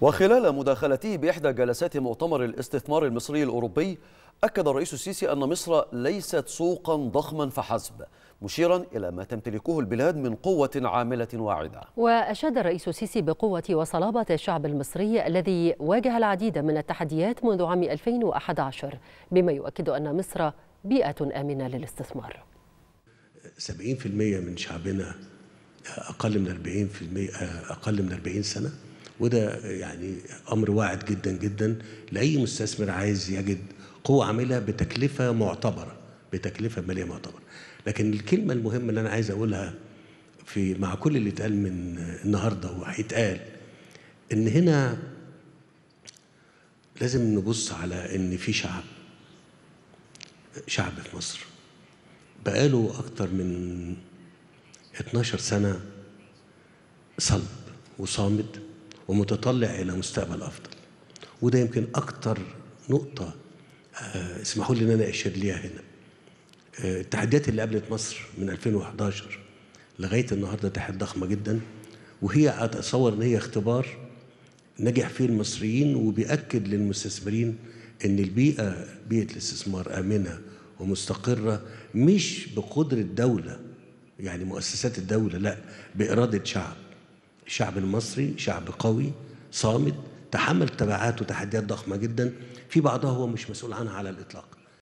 وخلال مداخلته بإحدى جلسات مؤتمر الاستثمار المصري الأوروبي أكد الرئيس السيسي أن مصر ليست سوقا ضخما فحسب مشيرا إلى ما تمتلكه البلاد من قوة عاملة واعدة وأشاد الرئيس السيسي بقوة وصلابة الشعب المصري الذي واجه العديد من التحديات منذ عام 2011 بما يؤكد أن مصر بيئة آمنة للاستثمار 70% من شعبنا أقل من 40% أقل من 40 سنة وده يعني امر واعد جدا جدا لاي مستثمر عايز يجد قوه عامله بتكلفه معتبره بتكلفه ماليه معتبره لكن الكلمه المهمه اللي انا عايز اقولها في مع كل اللي اتقال من النهارده وهيتقال ان هنا لازم نبص على ان في شعب شعب في مصر بقاله اكتر من 12 سنه صلب وصامد ومتطلع إلى مستقبل أفضل وده يمكن أكتر نقطة آه، اسمحوا لي إن أنا أشير ليها هنا آه، التحديات اللي قابلت مصر من 2011 لغاية النهاردة تحديات ضخمة جدا وهي أتصور إن هي اختبار نجح فيه المصريين وبيأكد للمستثمرين إن البيئة بيئة الاستثمار آمنة ومستقرة مش بقدرة دولة يعني مؤسسات الدولة لا بإرادة شعب الشعب المصري شعب قوي صامد تحمل تبعات وتحديات ضخمة جدا في بعضها هو مش مسؤول عنها على الإطلاق